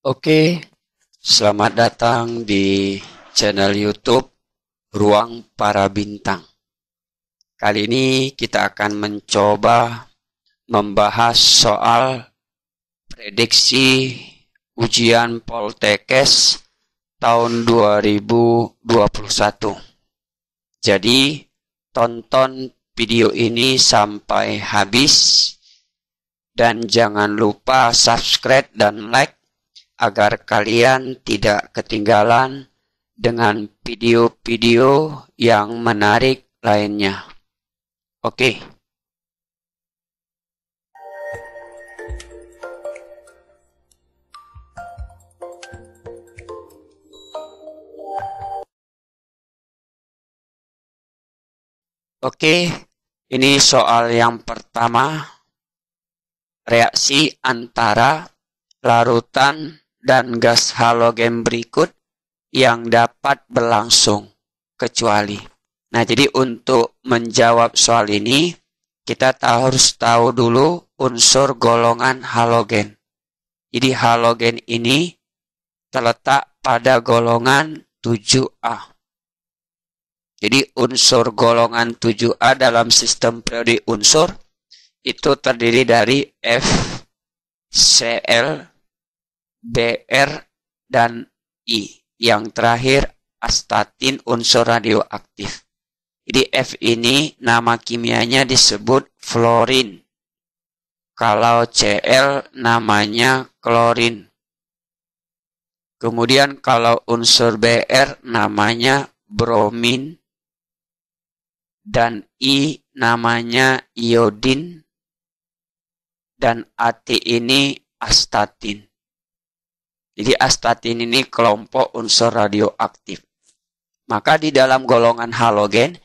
Oke, selamat datang di channel YouTube Ruang Para Bintang. Kali ini kita akan mencoba membahas soal prediksi ujian Poltekes tahun 2021. Jadi, tonton video ini sampai habis dan jangan lupa subscribe dan like agar kalian tidak ketinggalan dengan video-video yang menarik lainnya. Oke. Okay. Oke, okay, ini soal yang pertama. Reaksi antara larutan dan gas halogen berikut yang dapat berlangsung kecuali. Nah, jadi untuk menjawab soal ini, kita harus tahu dulu unsur golongan halogen. Jadi halogen ini terletak pada golongan 7A. Jadi unsur golongan 7A dalam sistem periode unsur itu terdiri dari F, Cl, BR, dan I. Yang terakhir, astatin unsur radioaktif. Jadi F ini nama kimianya disebut fluorin. Kalau Cl namanya klorin. Kemudian kalau unsur Br namanya bromin. Dan I namanya iodin. Dan AT ini astatin. Jadi astatin ini kelompok unsur radioaktif. Maka di dalam golongan halogen,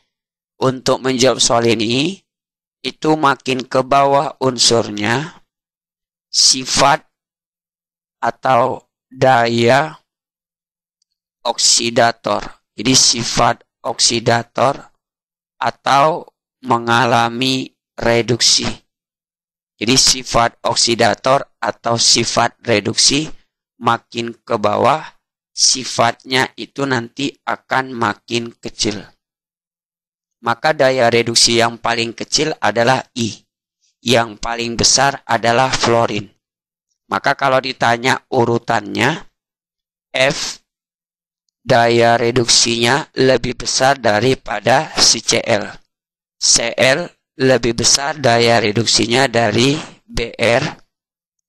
untuk menjawab soal ini, itu makin ke bawah unsurnya, sifat atau daya oksidator. Jadi sifat oksidator atau mengalami reduksi. Jadi sifat oksidator atau sifat reduksi makin ke bawah, sifatnya itu nanti akan makin kecil. Maka daya reduksi yang paling kecil adalah I. Yang paling besar adalah fluorin. Maka kalau ditanya urutannya, F daya reduksinya lebih besar daripada si Cl. Cl lebih besar daya reduksinya dari Br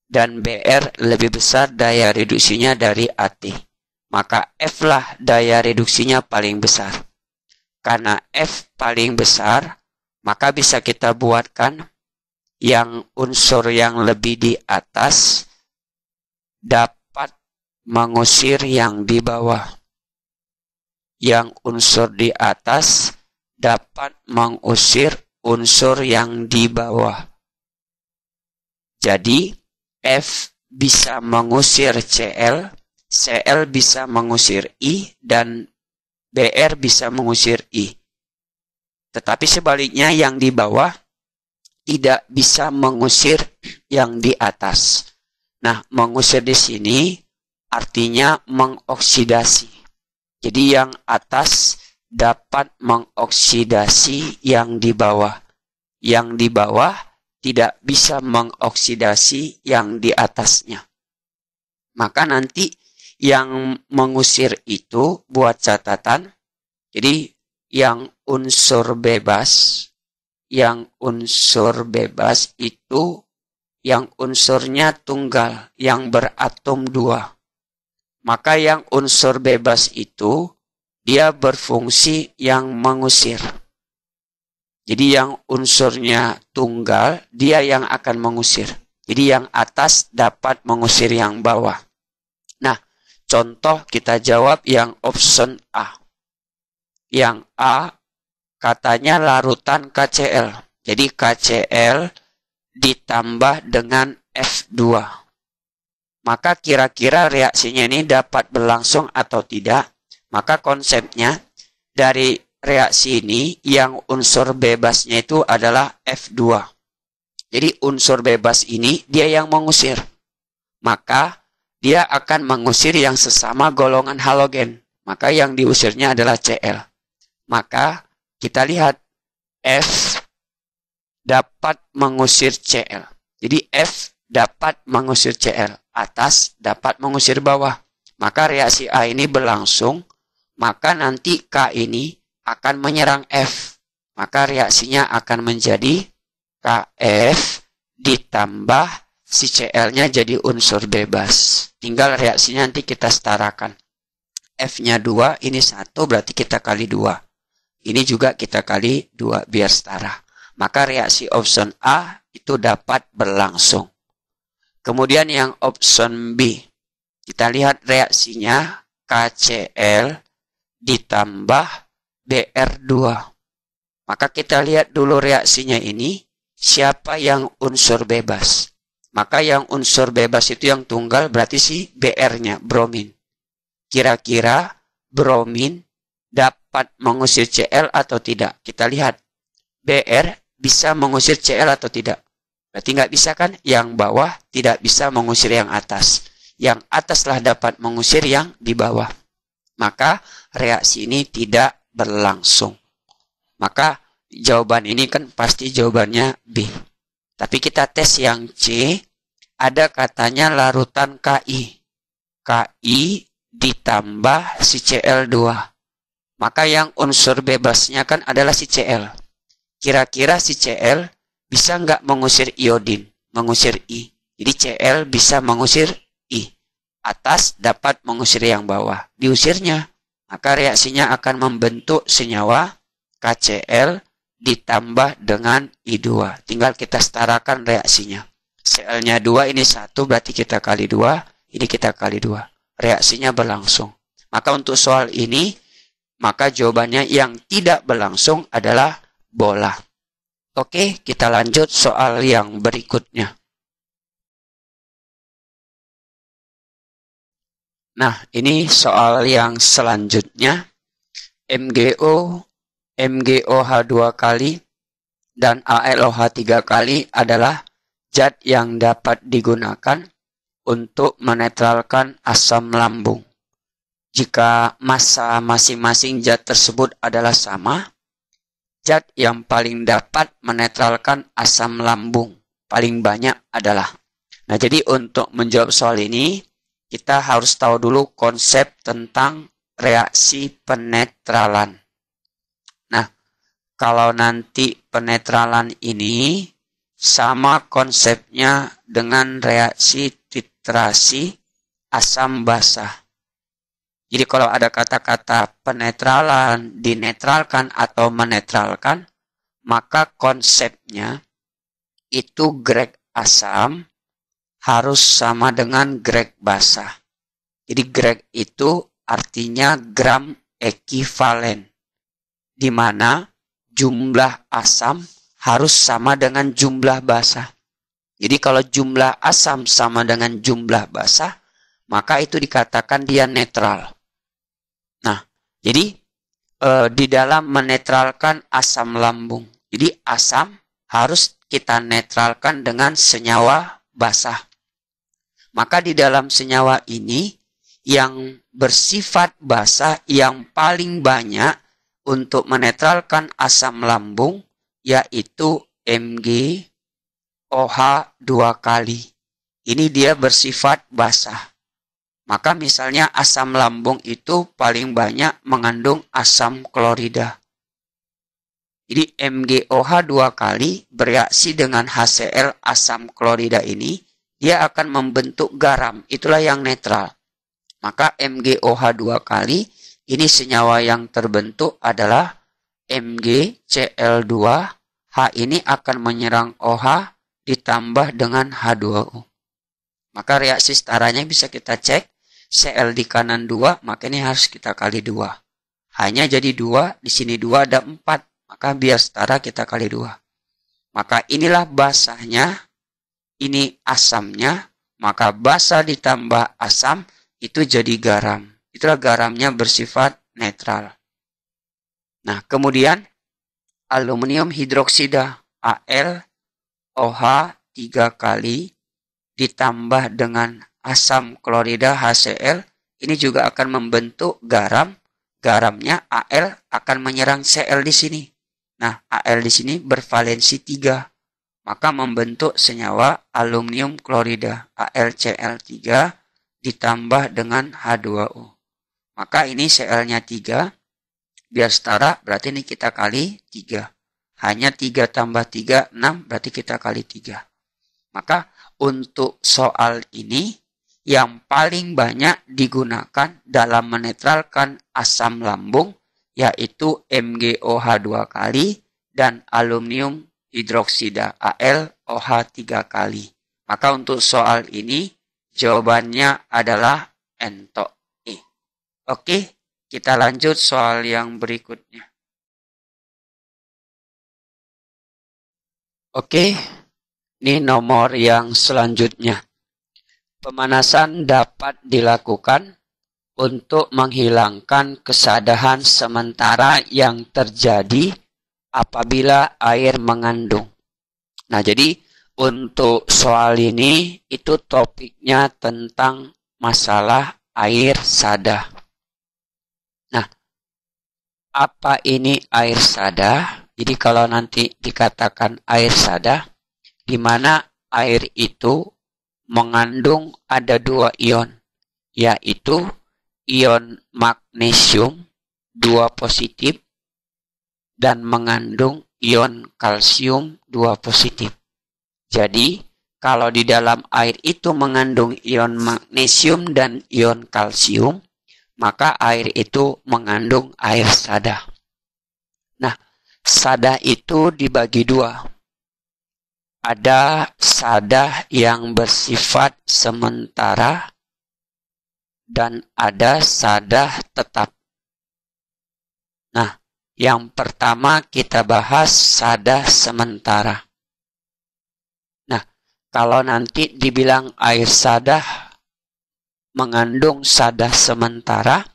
dan BR lebih besar daya reduksinya dari AT. Maka F lah daya reduksinya paling besar. Karena F paling besar, maka bisa kita buatkan yang unsur yang lebih di atas dapat mengusir yang di bawah. Yang unsur di atas dapat mengusir unsur yang di bawah. Jadi, F bisa mengusir CL, CL bisa mengusir I, dan BR bisa mengusir I. Tetapi sebaliknya yang di bawah tidak bisa mengusir yang di atas. Nah, mengusir di sini artinya mengoksidasi. Jadi yang atas dapat mengoksidasi yang di bawah. Yang di bawah tidak bisa mengoksidasi yang di atasnya. Maka nanti yang mengusir itu buat catatan. Jadi yang unsur bebas, yang unsur bebas itu yang unsurnya tunggal, yang beratom dua. Maka yang unsur bebas itu dia berfungsi yang mengusir. Jadi yang unsurnya tunggal, dia yang akan mengusir. Jadi yang atas dapat mengusir yang bawah. Nah, contoh kita jawab yang option A. Yang A katanya larutan KCl. Jadi KCl ditambah dengan F2. Maka kira-kira reaksinya ini dapat berlangsung atau tidak. Maka konsepnya dari reaksi ini yang unsur bebasnya itu adalah F2. Jadi unsur bebas ini dia yang mengusir. Maka dia akan mengusir yang sesama golongan halogen. Maka yang diusirnya adalah Cl. Maka kita lihat F dapat mengusir Cl. Jadi F dapat mengusir Cl. Atas dapat mengusir bawah. Maka reaksi A ini berlangsung. Maka nanti K ini akan menyerang F. Maka reaksinya akan menjadi KF ditambah si CL-nya jadi unsur bebas. Tinggal reaksinya nanti kita setarakan. F-nya 2, ini 1, berarti kita kali 2. Ini juga kita kali 2 biar setara. Maka reaksi option A itu dapat berlangsung. Kemudian yang option B. Kita lihat reaksinya KCl ditambah br 2 Maka kita lihat dulu reaksinya ini, siapa yang unsur bebas. Maka yang unsur bebas itu yang tunggal berarti si BR-nya, bromin. Kira-kira bromin dapat mengusir Cl atau tidak? Kita lihat. BR bisa mengusir Cl atau tidak? Berarti nggak bisa kan? Yang bawah tidak bisa mengusir yang atas. Yang ataslah dapat mengusir yang di bawah. Maka reaksi ini tidak berlangsung. Maka jawaban ini kan pasti jawabannya B. Tapi kita tes yang C, ada katanya larutan KI. KI ditambah si Cl2. Maka yang unsur bebasnya kan adalah si Cl. Kira-kira si Cl bisa nggak mengusir iodin, mengusir I. Jadi Cl bisa mengusir I. Atas dapat mengusir yang bawah. Diusirnya maka reaksinya akan membentuk senyawa KCl ditambah dengan I2. Tinggal kita setarakan reaksinya. Cl-nya 2, ini 1, berarti kita kali 2, ini kita kali 2. Reaksinya berlangsung. Maka untuk soal ini, maka jawabannya yang tidak berlangsung adalah bola. Oke, kita lanjut soal yang berikutnya. Nah, ini soal yang selanjutnya. MGO, MGOH dua kali, dan ALOH tiga kali adalah zat yang dapat digunakan untuk menetralkan asam lambung. Jika massa masing-masing zat tersebut adalah sama, zat yang paling dapat menetralkan asam lambung paling banyak adalah. Nah, jadi untuk menjawab soal ini, kita harus tahu dulu konsep tentang reaksi penetralan. Nah, kalau nanti penetralan ini sama konsepnya dengan reaksi titrasi asam basah. Jadi kalau ada kata-kata penetralan, dinetralkan, atau menetralkan, maka konsepnya itu grek asam harus sama dengan grek basah. Jadi grek itu artinya gram ekivalen, di mana jumlah asam harus sama dengan jumlah basah. Jadi kalau jumlah asam sama dengan jumlah basah, maka itu dikatakan dia netral. Nah, jadi e, di dalam menetralkan asam lambung. Jadi asam harus kita netralkan dengan senyawa basah. Maka di dalam senyawa ini yang bersifat basah yang paling banyak untuk menetralkan asam lambung yaitu Mg OH dua kali. Ini dia bersifat basah. Maka misalnya asam lambung itu paling banyak mengandung asam klorida. Jadi MgOH dua kali bereaksi dengan HCl asam klorida ini dia akan membentuk garam. Itulah yang netral. Maka MgOH dua kali, ini senyawa yang terbentuk adalah MgCl2. H ini akan menyerang OH ditambah dengan H2O. Maka reaksi setaranya bisa kita cek. Cl di kanan 2, maka ini harus kita kali 2. Hanya jadi 2, di sini 2 ada 4. Maka biar setara kita kali 2. Maka inilah basahnya ini asamnya, maka basa ditambah asam itu jadi garam. Itulah garamnya bersifat netral. Nah, kemudian aluminium hidroksida Al OH 3 kali ditambah dengan asam klorida HCl ini juga akan membentuk garam. Garamnya Al akan menyerang Cl di sini. Nah, Al di sini bervalensi 3 maka membentuk senyawa aluminium klorida AlCl3 ditambah dengan H2O. Maka ini Cl-nya 3, biar setara berarti ini kita kali 3. Hanya 3 tambah 3, 6 berarti kita kali 3. Maka untuk soal ini yang paling banyak digunakan dalam menetralkan asam lambung yaitu MgOH 2 kali dan aluminium hidroksida Al OH 3 kali. Maka untuk soal ini jawabannya adalah ento E. Oke, kita lanjut soal yang berikutnya. Oke, ini nomor yang selanjutnya. Pemanasan dapat dilakukan untuk menghilangkan kesadahan sementara yang terjadi apabila air mengandung. Nah, jadi untuk soal ini itu topiknya tentang masalah air sada. Nah, apa ini air sada? Jadi kalau nanti dikatakan air sada, di mana air itu mengandung ada dua ion, yaitu ion magnesium dua positif dan mengandung ion kalsium 2 positif. Jadi, kalau di dalam air itu mengandung ion magnesium dan ion kalsium, maka air itu mengandung air sada. Nah, sada itu dibagi dua. Ada sada yang bersifat sementara dan ada sada tetap. Yang pertama kita bahas sadah sementara. Nah, kalau nanti dibilang air sadah mengandung sadah sementara,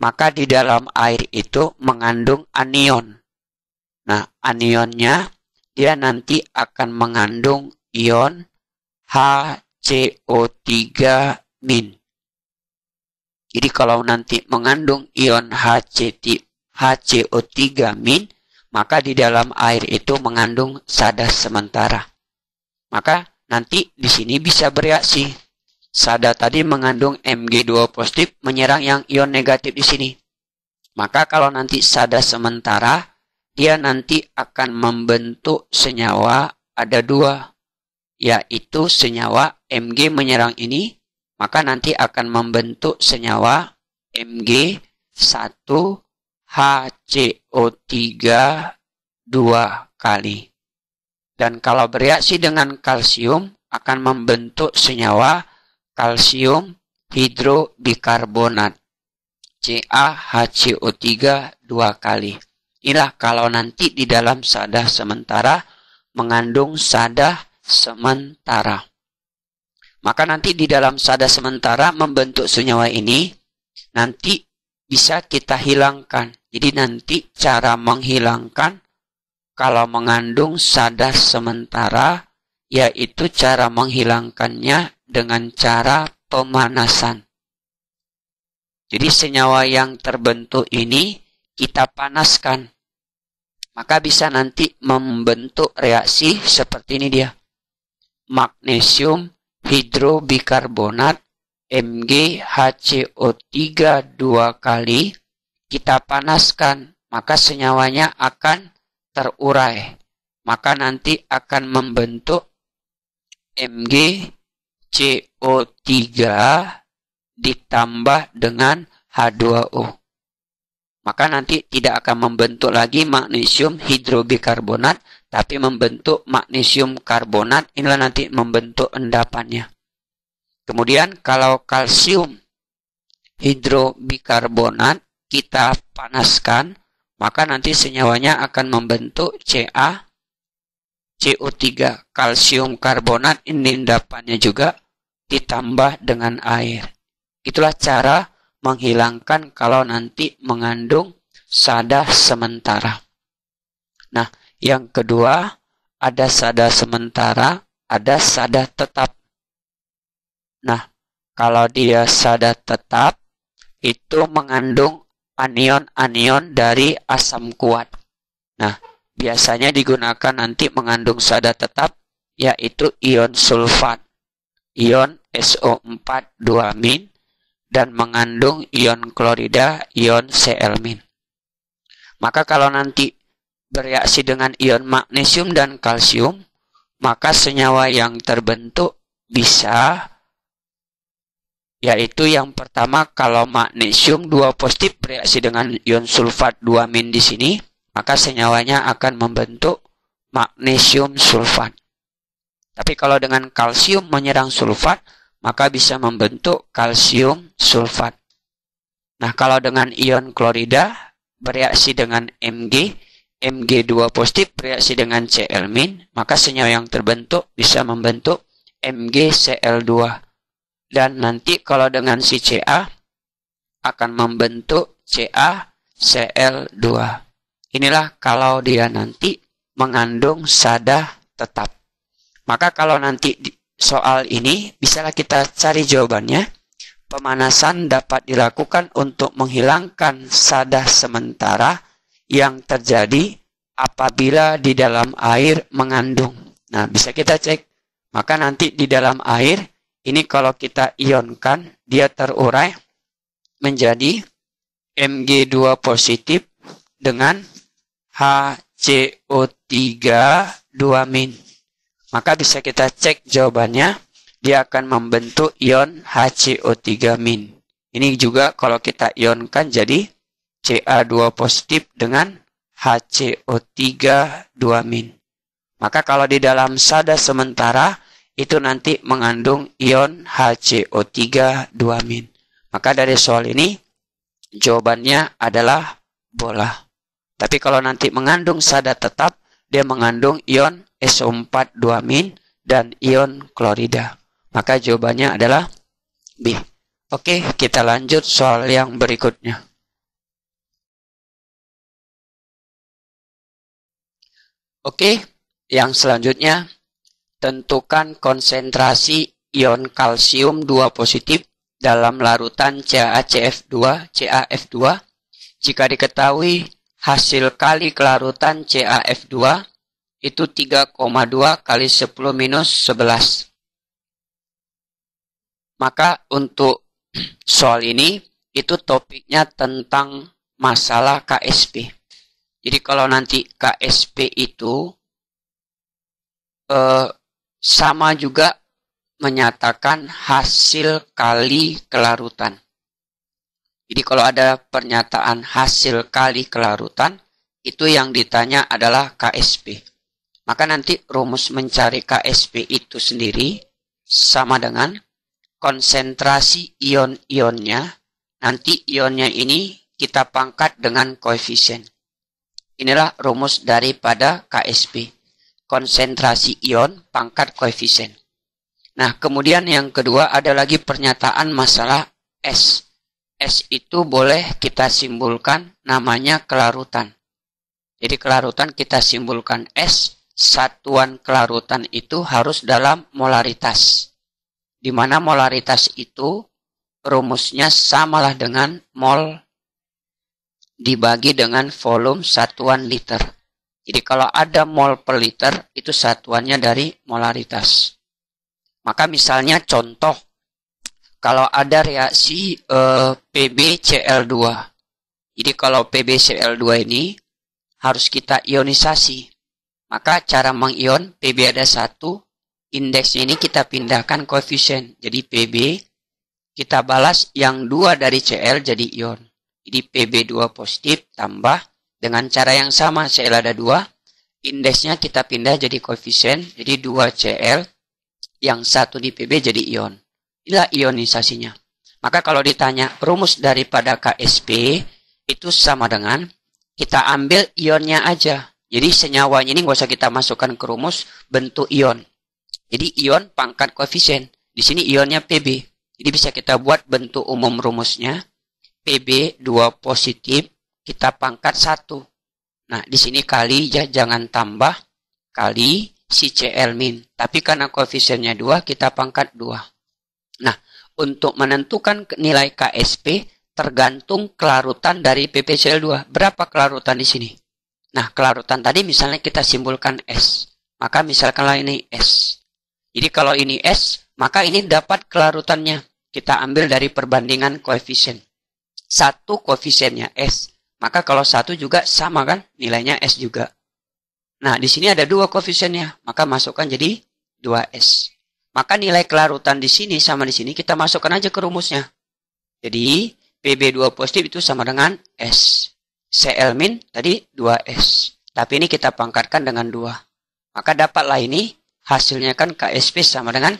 maka di dalam air itu mengandung anion. Nah, anionnya dia nanti akan mengandung ion HCO3 min. Jadi kalau nanti mengandung ion HCO3 HCO3 min, maka di dalam air itu mengandung sadas sementara. Maka nanti di sini bisa bereaksi. Sada tadi mengandung Mg2 positif menyerang yang ion negatif di sini. Maka kalau nanti sada sementara, dia nanti akan membentuk senyawa ada dua, yaitu senyawa Mg menyerang ini, maka nanti akan membentuk senyawa Mg1 HCO3 dua kali. Dan kalau bereaksi dengan kalsium akan membentuk senyawa kalsium hidrobikarbonat CaHCO3 dua kali. Inilah kalau nanti di dalam sadah sementara mengandung sadah sementara. Maka nanti di dalam sadah sementara membentuk senyawa ini nanti bisa kita hilangkan. Jadi nanti cara menghilangkan kalau mengandung sadar sementara yaitu cara menghilangkannya dengan cara pemanasan. Jadi senyawa yang terbentuk ini kita panaskan. Maka bisa nanti membentuk reaksi seperti ini dia. Magnesium hidrobikarbonat Mg HCO3 dua kali kita panaskan, maka senyawanya akan terurai. Maka nanti akan membentuk MgCO3 ditambah dengan H2O. Maka nanti tidak akan membentuk lagi magnesium hidrobikarbonat, tapi membentuk magnesium karbonat. Inilah nanti membentuk endapannya. Kemudian kalau kalsium hidrobikarbonat kita panaskan, maka nanti senyawanya akan membentuk Ca CO3 kalsium karbonat ini endapannya juga ditambah dengan air. Itulah cara menghilangkan kalau nanti mengandung sada sementara. Nah, yang kedua ada sada sementara, ada sada tetap. Nah, kalau dia sada tetap, itu mengandung anion-anion dari asam kuat. Nah, biasanya digunakan nanti mengandung sada tetap, yaitu ion sulfat, ion SO4 min, dan mengandung ion klorida, ion Cl-min. Maka kalau nanti bereaksi dengan ion magnesium dan kalsium, maka senyawa yang terbentuk bisa yaitu yang pertama kalau magnesium 2 positif bereaksi dengan ion sulfat 2 min di sini maka senyawanya akan membentuk magnesium sulfat. Tapi kalau dengan kalsium menyerang sulfat, maka bisa membentuk kalsium sulfat. Nah, kalau dengan ion klorida bereaksi dengan Mg, Mg2 positif bereaksi dengan Cl-, min maka senyawa yang terbentuk bisa membentuk MgCl2. Dan nanti kalau dengan si CA akan membentuk CaCl2. Inilah kalau dia nanti mengandung sadah tetap. Maka kalau nanti soal ini bisalah kita cari jawabannya. Pemanasan dapat dilakukan untuk menghilangkan sadah sementara yang terjadi apabila di dalam air mengandung. Nah, bisa kita cek. Maka nanti di dalam air ini kalau kita ionkan, dia terurai menjadi Mg2 positif dengan HCO3 2 min. Maka bisa kita cek jawabannya, dia akan membentuk ion HCO3 min. Ini juga kalau kita ionkan jadi Ca2 positif dengan HCO3 2 min. Maka kalau di dalam sada sementara, itu nanti mengandung ion HCO3 2-min. Maka dari soal ini jawabannya adalah bola. Tapi kalau nanti mengandung sadat tetap, dia mengandung ion SO4 2-min dan ion klorida. Maka jawabannya adalah B. Oke, kita lanjut soal yang berikutnya. Oke, yang selanjutnya tentukan konsentrasi ion kalsium 2 positif dalam larutan CaCF2, CaF2. Jika diketahui hasil kali kelarutan CaF2 itu 3,2 kali 10 minus 11. Maka untuk soal ini itu topiknya tentang masalah KSP. Jadi kalau nanti KSP itu eh, sama juga menyatakan hasil kali kelarutan. Jadi kalau ada pernyataan hasil kali kelarutan, itu yang ditanya adalah KSP. Maka nanti rumus mencari KSP itu sendiri sama dengan konsentrasi ion-ionnya. Nanti ionnya ini kita pangkat dengan koefisien. Inilah rumus daripada KSP konsentrasi ion, pangkat koefisien. Nah, kemudian yang kedua ada lagi pernyataan masalah S. S itu boleh kita simbolkan namanya kelarutan. Jadi kelarutan kita simbolkan S, satuan kelarutan itu harus dalam molaritas. Di mana molaritas itu rumusnya samalah dengan mol dibagi dengan volume satuan liter jadi kalau ada mol per liter itu satuannya dari molaritas. Maka misalnya contoh kalau ada reaksi eh, PbCl2. Jadi kalau PbCl2 ini harus kita ionisasi. Maka cara mengion Pb ada satu, indeksnya ini kita pindahkan koefisien. Jadi Pb kita balas yang dua dari Cl jadi ion. Jadi Pb2 positif tambah dengan cara yang sama CL ada dua, indeksnya kita pindah jadi koefisien, jadi 2CL, yang satu di PB jadi ion. Inilah ionisasinya. Maka kalau ditanya rumus daripada KSP, itu sama dengan kita ambil ionnya aja. Jadi senyawanya ini nggak usah kita masukkan ke rumus bentuk ion. Jadi ion pangkat koefisien. Di sini ionnya PB. Jadi bisa kita buat bentuk umum rumusnya. PB 2 positif kita pangkat satu. Nah, di sini kali ya, jangan tambah kali si CL min. Tapi karena koefisiennya dua, kita pangkat dua. Nah, untuk menentukan nilai KSP tergantung kelarutan dari PPCL2. Berapa kelarutan di sini? Nah, kelarutan tadi misalnya kita simpulkan S. Maka misalkanlah ini S. Jadi kalau ini S, maka ini dapat kelarutannya. Kita ambil dari perbandingan koefisien. Satu koefisiennya S maka kalau satu juga sama kan nilainya S juga. Nah, di sini ada dua koefisiennya, maka masukkan jadi 2S. Maka nilai kelarutan di sini sama di sini kita masukkan aja ke rumusnya. Jadi PB2 positif itu sama dengan S. CL min tadi 2S. Tapi ini kita pangkatkan dengan 2. Maka dapatlah ini hasilnya kan KSP sama dengan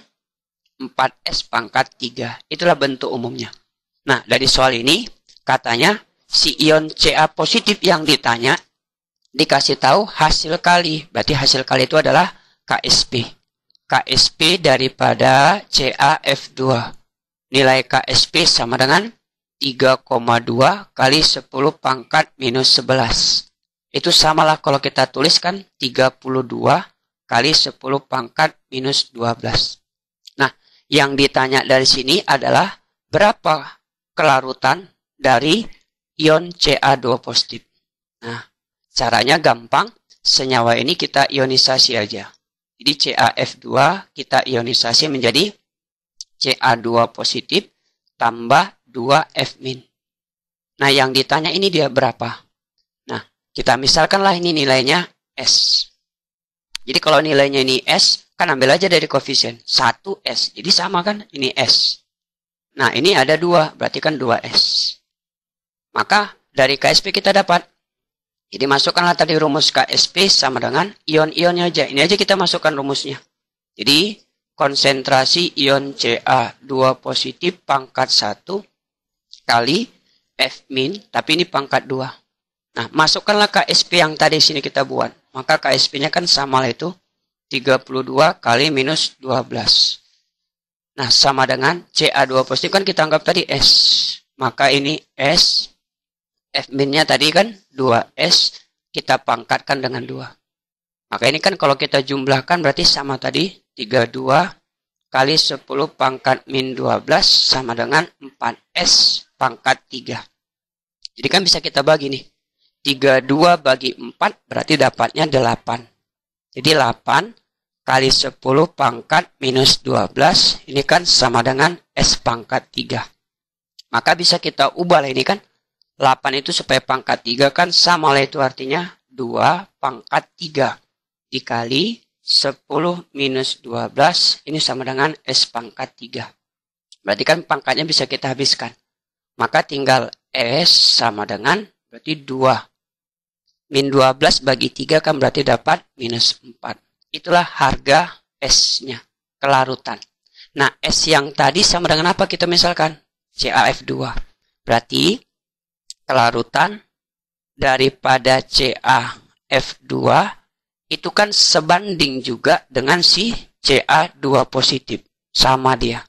4S pangkat 3. Itulah bentuk umumnya. Nah, dari soal ini katanya si ion Ca positif yang ditanya dikasih tahu hasil kali. Berarti hasil kali itu adalah KSP. KSP daripada CaF2. Nilai KSP sama dengan 3,2 kali 10 pangkat minus 11. Itu samalah kalau kita tuliskan 32 kali 10 pangkat minus 12. Nah, yang ditanya dari sini adalah berapa kelarutan dari ion Ca2 positif. Nah, caranya gampang. Senyawa ini kita ionisasi aja. Jadi CaF2 kita ionisasi menjadi Ca2 positif tambah 2F min. Nah, yang ditanya ini dia berapa? Nah, kita misalkanlah ini nilainya S. Jadi kalau nilainya ini S, kan ambil aja dari koefisien. 1S. Jadi sama kan? Ini S. Nah, ini ada dua berarti kan 2S. Maka dari KSP kita dapat. Jadi masukkanlah tadi rumus KSP sama dengan ion-ionnya aja. Ini aja kita masukkan rumusnya. Jadi konsentrasi ion Ca2 positif pangkat 1 kali F min, tapi ini pangkat 2. Nah, masukkanlah KSP yang tadi sini kita buat. Maka KSP-nya kan sama lah itu 32 kali minus 12. Nah, sama dengan CA2 positif kan kita anggap tadi S. Maka ini S F minnya tadi kan 2S kita pangkatkan dengan 2. Maka ini kan kalau kita jumlahkan berarti sama tadi 32 kali 10 pangkat min 12 sama dengan 4S pangkat 3. Jadi kan bisa kita bagi nih. 32 bagi 4 berarti dapatnya 8. Jadi 8 kali 10 pangkat minus 12 ini kan sama dengan S pangkat 3. Maka bisa kita ubah lah ini kan 8 itu supaya pangkat 3 kan sama lah itu artinya 2 pangkat 3 dikali 10 minus 12 ini sama dengan S pangkat 3. Berarti kan pangkatnya bisa kita habiskan. Maka tinggal S sama dengan berarti 2. Min 12 bagi 3 kan berarti dapat minus 4. Itulah harga S-nya, kelarutan. Nah, S yang tadi sama dengan apa kita misalkan? CAF2. Berarti kelarutan daripada CaF2 itu kan sebanding juga dengan si Ca2 positif. Sama dia.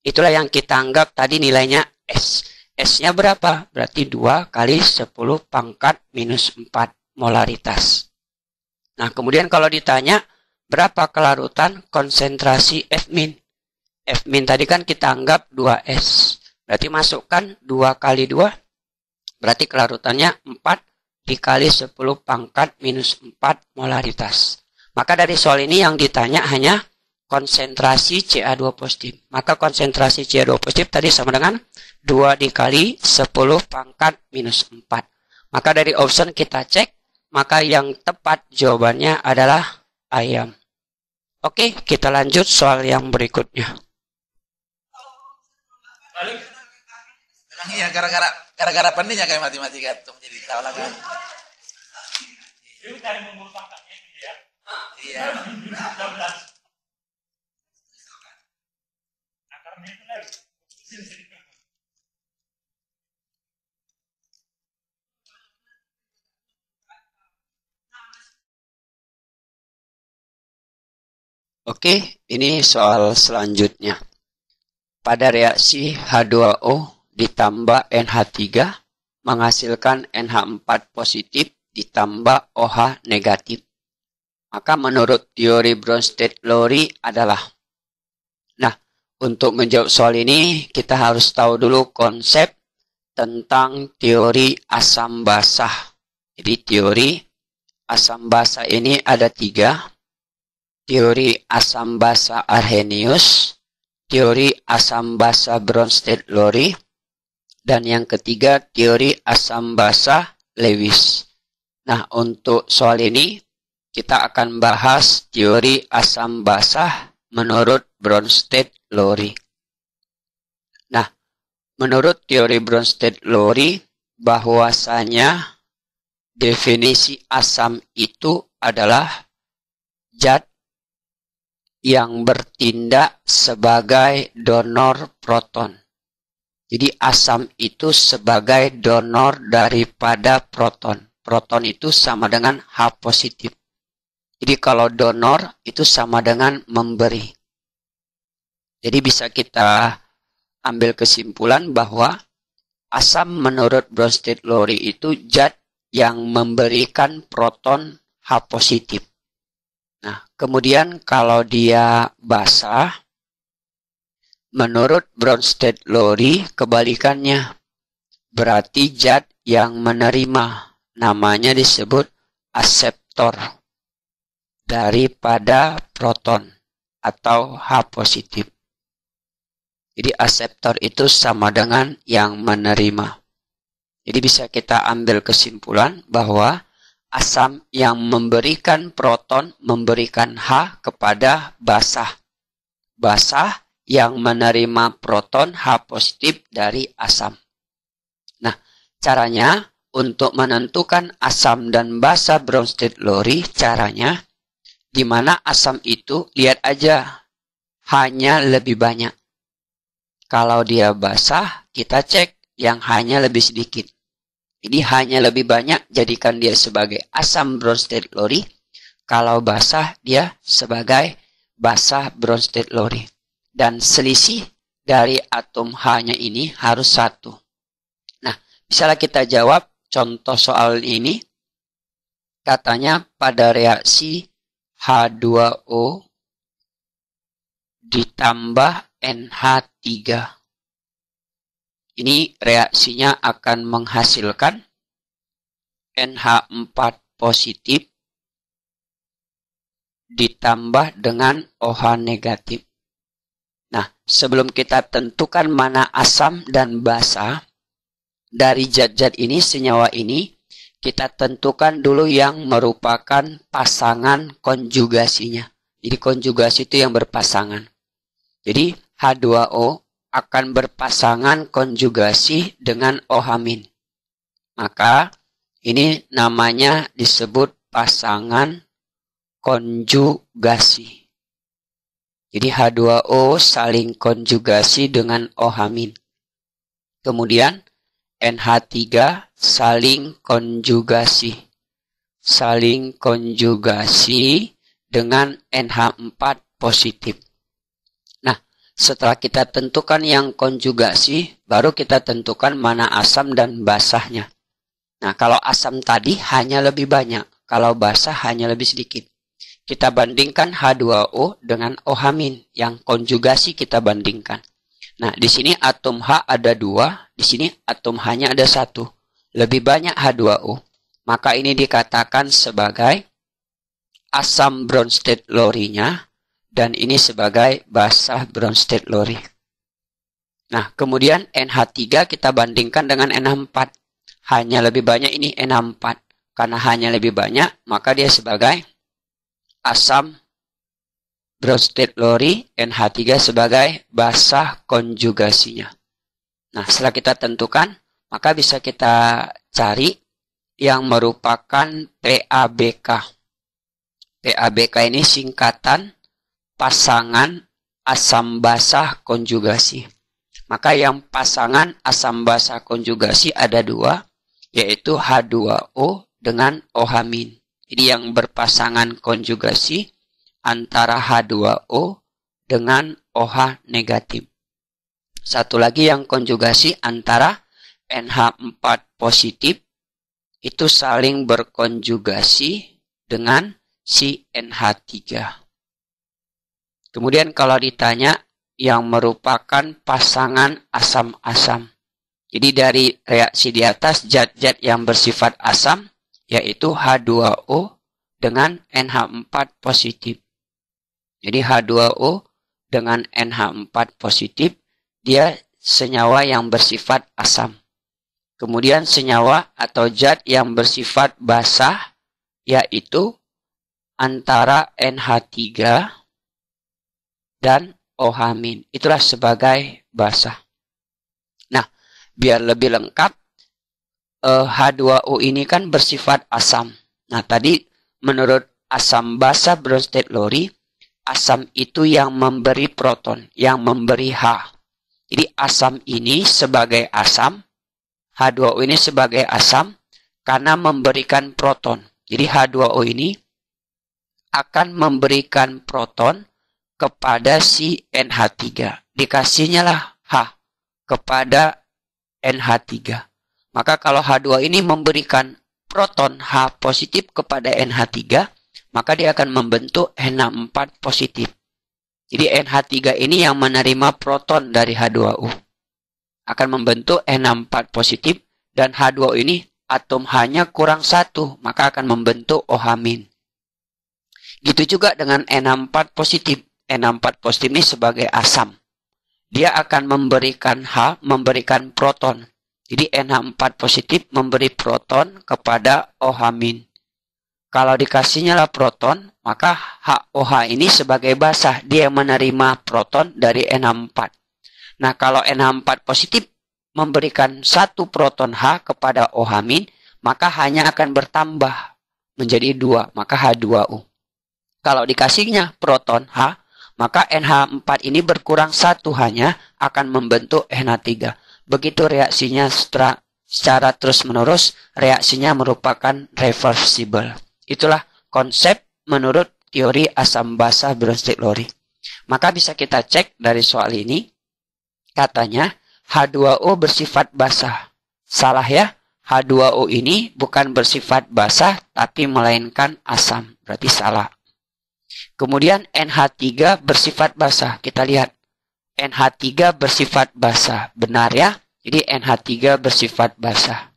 Itulah yang kita anggap tadi nilainya S. S-nya berapa? Berarti 2 kali 10 pangkat minus 4 molaritas. Nah, kemudian kalau ditanya, berapa kelarutan konsentrasi F-min? F-min tadi kan kita anggap 2S. Berarti masukkan 2 kali 2, Berarti kelarutannya 4 dikali 10 pangkat minus 4 molaritas. Maka dari soal ini yang ditanya hanya konsentrasi Ca2 positif. Maka konsentrasi Ca2 positif tadi sama dengan 2 dikali 10 pangkat minus 4. Maka dari option kita cek, maka yang tepat jawabannya adalah ayam. Oke, kita lanjut soal yang berikutnya. Balik. Iya, gara-gara gara-gara pendinya kayak mati-mati gantung jadi tahu lagu. Itu cari mundur ya. Iya. iya. Akarnya itu lagi. Oke, ini soal selanjutnya. Pada reaksi H2O, ditambah NH3 menghasilkan NH4 positif ditambah OH negatif. Maka menurut teori Bronsted Lowry adalah. Nah, untuk menjawab soal ini kita harus tahu dulu konsep tentang teori asam basah. Jadi teori asam basah ini ada tiga. Teori asam basah Arrhenius, teori asam basah Bronsted Lowry, dan yang ketiga, teori asam basah Lewis. Nah, untuk soal ini, kita akan bahas teori asam basah menurut Bronsted-Lowry. Nah, menurut teori Bronsted-Lowry, bahwasanya definisi asam itu adalah zat yang bertindak sebagai donor proton jadi asam itu sebagai donor daripada proton. Proton itu sama dengan H positif. Jadi kalau donor itu sama dengan memberi. Jadi bisa kita ambil kesimpulan bahwa asam menurut Bronsted Lowry itu zat yang memberikan proton H positif. Nah, kemudian kalau dia basah, Menurut Bronsted Lori, kebalikannya. Berarti zat yang menerima. Namanya disebut aseptor daripada proton atau H positif. Jadi aseptor itu sama dengan yang menerima. Jadi bisa kita ambil kesimpulan bahwa asam yang memberikan proton memberikan H kepada basah. Basah yang menerima proton H positif dari asam. Nah, caranya untuk menentukan asam dan basa Bronsted Lowry caranya di mana asam itu lihat aja hanya lebih banyak. Kalau dia basah, kita cek yang hanya lebih sedikit. Jadi hanya lebih banyak jadikan dia sebagai asam Bronsted Lowry. Kalau basah dia sebagai basah Bronsted Lowry dan selisih dari atom H-nya ini harus satu. Nah, misalnya kita jawab contoh soal ini, katanya pada reaksi H2O ditambah NH3. Ini reaksinya akan menghasilkan NH4 positif ditambah dengan OH negatif sebelum kita tentukan mana asam dan basa dari zat-zat ini, senyawa ini, kita tentukan dulu yang merupakan pasangan konjugasinya. Jadi konjugasi itu yang berpasangan. Jadi H2O akan berpasangan konjugasi dengan OH-. Maka ini namanya disebut pasangan konjugasi. Jadi H2O saling konjugasi dengan OH-. Kemudian NH3 saling konjugasi. Saling konjugasi dengan NH4 positif. Nah, setelah kita tentukan yang konjugasi, baru kita tentukan mana asam dan basahnya. Nah, kalau asam tadi hanya lebih banyak, kalau basah hanya lebih sedikit kita bandingkan H2O dengan OH- yang konjugasi kita bandingkan. Nah, di sini atom H ada dua, di sini atom H-nya ada satu. Lebih banyak H2O, maka ini dikatakan sebagai asam Bronsted nya dan ini sebagai basah Bronsted lori. Nah, kemudian NH3 kita bandingkan dengan NH4. Hanya lebih banyak ini NH4. Karena hanya lebih banyak, maka dia sebagai asam Brosted Lori NH3 sebagai basah konjugasinya. Nah, setelah kita tentukan, maka bisa kita cari yang merupakan PABK. PABK ini singkatan pasangan asam basah konjugasi. Maka yang pasangan asam basah konjugasi ada dua, yaitu H2O dengan OH-. Jadi yang berpasangan konjugasi antara H2O dengan OH negatif. Satu lagi yang konjugasi antara NH4 positif itu saling berkonjugasi dengan si NH3. Kemudian kalau ditanya yang merupakan pasangan asam-asam. Jadi dari reaksi di atas zat-zat yang bersifat asam yaitu H2O dengan NH4 positif. Jadi H2O dengan NH4 positif dia senyawa yang bersifat asam. Kemudian senyawa atau zat yang bersifat basah yaitu antara NH3 dan OH-. Itulah sebagai basah. Nah, biar lebih lengkap eh, H2O ini kan bersifat asam. Nah, tadi menurut asam basa Bronsted Lowry, asam itu yang memberi proton, yang memberi H. Jadi asam ini sebagai asam, H2O ini sebagai asam karena memberikan proton. Jadi H2O ini akan memberikan proton kepada si NH3. Dikasihnya lah H kepada NH3. Maka kalau H2 ini memberikan proton H positif kepada NH3, maka dia akan membentuk NH4 positif. Jadi NH3 ini yang menerima proton dari H2O. Akan membentuk NH4 positif dan H2O ini atom hanya kurang satu, maka akan membentuk OH-. Gitu juga dengan NH4 positif. NH4 positif ini sebagai asam. Dia akan memberikan H, memberikan proton. Jadi NH4 positif memberi proton kepada OH Kalau dikasihnya lah proton, maka HOH ini sebagai basah. Dia menerima proton dari NH4. Nah, kalau NH4 positif memberikan satu proton H kepada OH maka hanya akan bertambah menjadi dua, maka H2O. Kalau dikasihnya proton H, maka NH4 ini berkurang satu hanya akan membentuk NH3. Begitu reaksinya secara, secara terus-menerus, reaksinya merupakan reversible. Itulah konsep menurut teori asam basa Brunswick Lowry. Maka bisa kita cek dari soal ini, katanya H2O bersifat basah. Salah ya, H2O ini bukan bersifat basah tapi melainkan asam, berarti salah. Kemudian NH3 bersifat basah, kita lihat. NH3 bersifat basah. Benar ya? Jadi NH3 bersifat basah.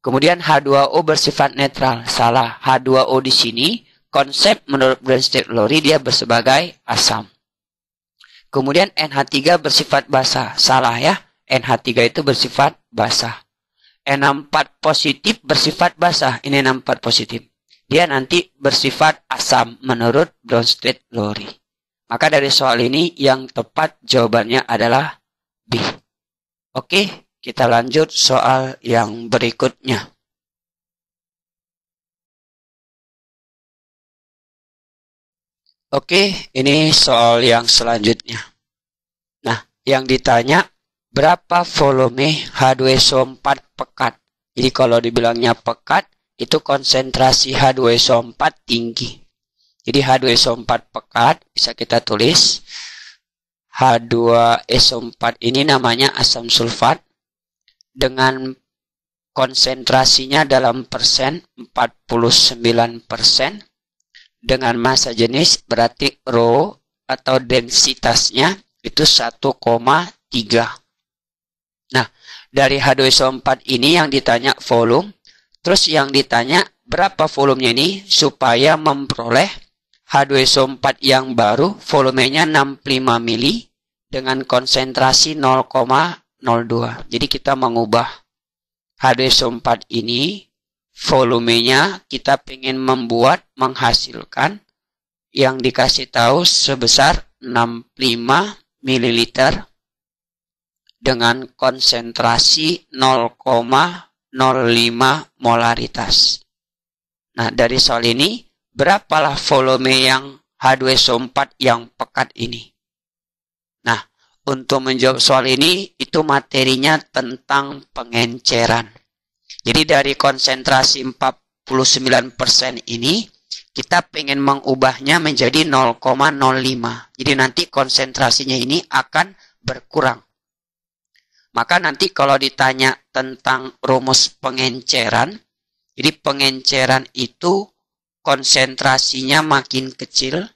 Kemudian H2O bersifat netral. Salah. H2O di sini konsep menurut Brandstead Lowry dia bersebagai asam. Kemudian NH3 bersifat basah. Salah ya. NH3 itu bersifat basah. n 4 positif bersifat basah. Ini N64 positif. Dia nanti bersifat asam menurut bronsted Lowry. Maka dari soal ini yang tepat jawabannya adalah B. Oke, kita lanjut soal yang berikutnya. Oke, ini soal yang selanjutnya. Nah, yang ditanya berapa volume H2SO4 pekat? Jadi kalau dibilangnya pekat, itu konsentrasi H2SO4 tinggi. Jadi H2SO4 pekat bisa kita tulis H2SO4 ini namanya asam sulfat dengan konsentrasinya dalam persen 49 persen dengan massa jenis berarti rho atau densitasnya itu 1,3 nah dari H2SO4 ini yang ditanya volume terus yang ditanya berapa volumenya ini supaya memperoleh H2SO4 yang baru volumenya 65 mili dengan konsentrasi 0,02. Jadi kita mengubah H2SO4 ini volumenya kita pengen membuat menghasilkan yang dikasih tahu sebesar 65 ml dengan konsentrasi 0,05 molaritas. Nah, dari soal ini Berapalah volume yang H2SO4 yang pekat ini? Nah, untuk menjawab soal ini, itu materinya tentang pengenceran. Jadi dari konsentrasi 49% ini, kita pengen mengubahnya menjadi 0,05. Jadi nanti konsentrasinya ini akan berkurang. Maka nanti kalau ditanya tentang rumus pengenceran, jadi pengenceran itu konsentrasinya makin kecil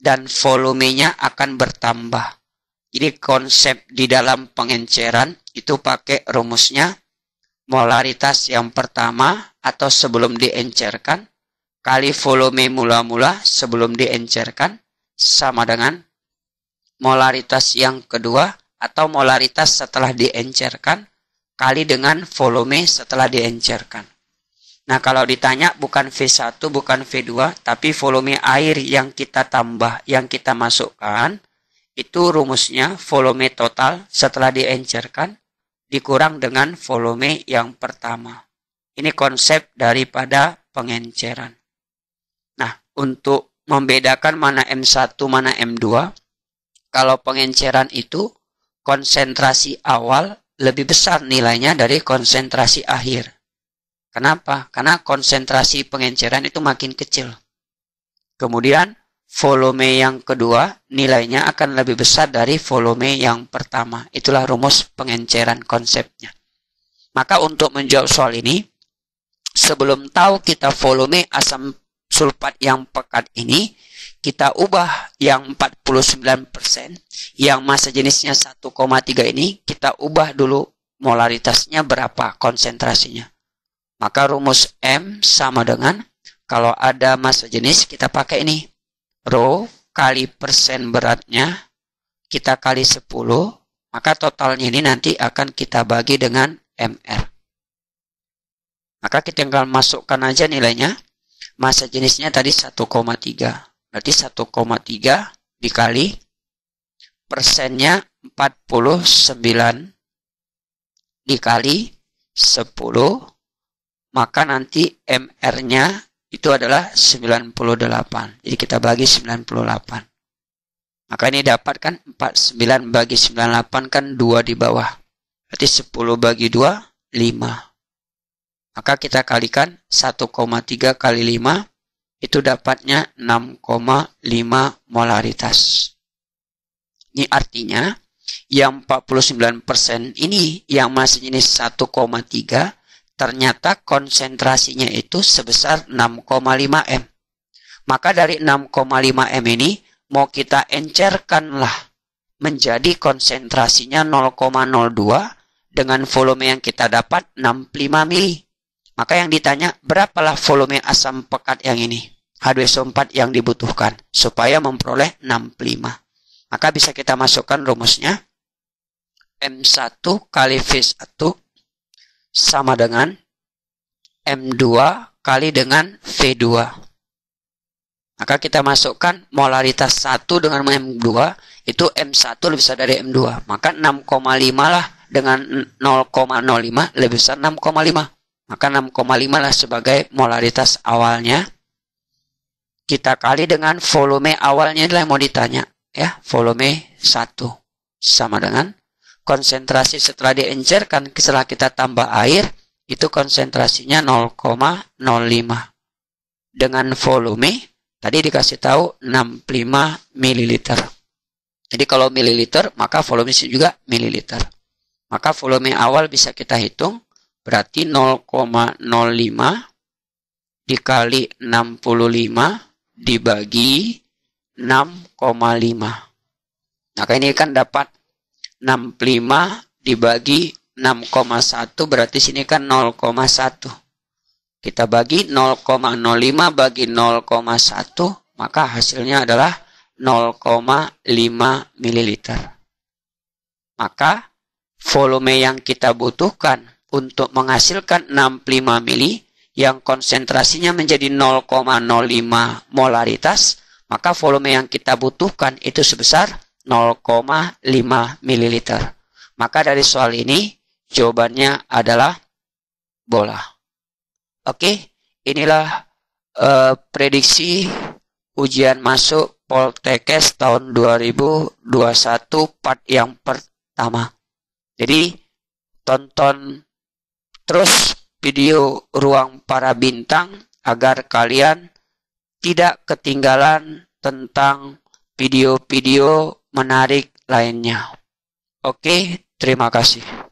dan volumenya akan bertambah. Jadi konsep di dalam pengenceran itu pakai rumusnya molaritas yang pertama atau sebelum diencerkan kali volume mula-mula sebelum diencerkan sama dengan molaritas yang kedua atau molaritas setelah diencerkan kali dengan volume setelah diencerkan. Nah, kalau ditanya bukan V1, bukan V2, tapi volume air yang kita tambah, yang kita masukkan, itu rumusnya volume total setelah diencerkan dikurang dengan volume yang pertama. Ini konsep daripada pengenceran. Nah, untuk membedakan mana M1, mana M2, kalau pengenceran itu konsentrasi awal lebih besar nilainya dari konsentrasi akhir. Kenapa? Karena konsentrasi pengenceran itu makin kecil. Kemudian volume yang kedua nilainya akan lebih besar dari volume yang pertama. Itulah rumus pengenceran konsepnya. Maka untuk menjawab soal ini, sebelum tahu kita volume asam sulfat yang pekat ini, kita ubah yang 49%, yang masa jenisnya 1,3 ini, kita ubah dulu molaritasnya berapa konsentrasinya. Maka rumus M sama dengan kalau ada massa jenis kita pakai ini. Rho kali persen beratnya kita kali 10 maka totalnya ini nanti akan kita bagi dengan MR. Maka kita tinggal masukkan aja nilainya. Masa jenisnya tadi 1,3. Berarti 1,3 dikali persennya 49 dikali 10 maka nanti MR-nya itu adalah 98. Jadi kita bagi 98. Maka ini dapat kan 49 bagi 98 kan 2 di bawah. Berarti 10 bagi 2, 5. Maka kita kalikan 1,3 kali 5, itu dapatnya 6,5 molaritas. Ini artinya, yang 49% ini, yang masih jenis 1,3, ternyata konsentrasinya itu sebesar 6,5 M. Maka dari 6,5 M ini mau kita encerkanlah menjadi konsentrasinya 0,02 dengan volume yang kita dapat 65 mili. Maka yang ditanya berapalah volume asam pekat yang ini H2SO4 yang dibutuhkan supaya memperoleh 65. Maka bisa kita masukkan rumusnya M1 kali V1 sama dengan M2 kali dengan V2. Maka kita masukkan molaritas 1 dengan M2 itu M1 lebih besar dari M2. Maka 6,5 lah dengan 0,05 lebih besar 6,5. Maka 6,5 lah sebagai molaritas awalnya. Kita kali dengan volume awalnya adalah yang mau ditanya. ya Volume 1 sama dengan konsentrasi setelah diencerkan setelah kita tambah air itu konsentrasinya 0,05 dengan volume tadi dikasih tahu 65 mL. jadi kalau mililiter maka volume juga mililiter maka volume awal bisa kita hitung berarti 0,05 dikali 65 dibagi 6,5 maka ini kan dapat 65 dibagi 6,1 berarti sini kan 0,1. Kita bagi 0,05 bagi 0,1 maka hasilnya adalah 0,5 mL. Maka volume yang kita butuhkan untuk menghasilkan 65 mL yang konsentrasinya menjadi 0,05 molaritas, maka volume yang kita butuhkan itu sebesar 0,5 ml. Maka dari soal ini jawabannya adalah bola. Oke, inilah uh, prediksi ujian masuk Poltekes tahun 2021 part yang pertama. Jadi tonton terus video Ruang Para Bintang agar kalian tidak ketinggalan tentang video-video menarik lainnya. Oke, terima kasih.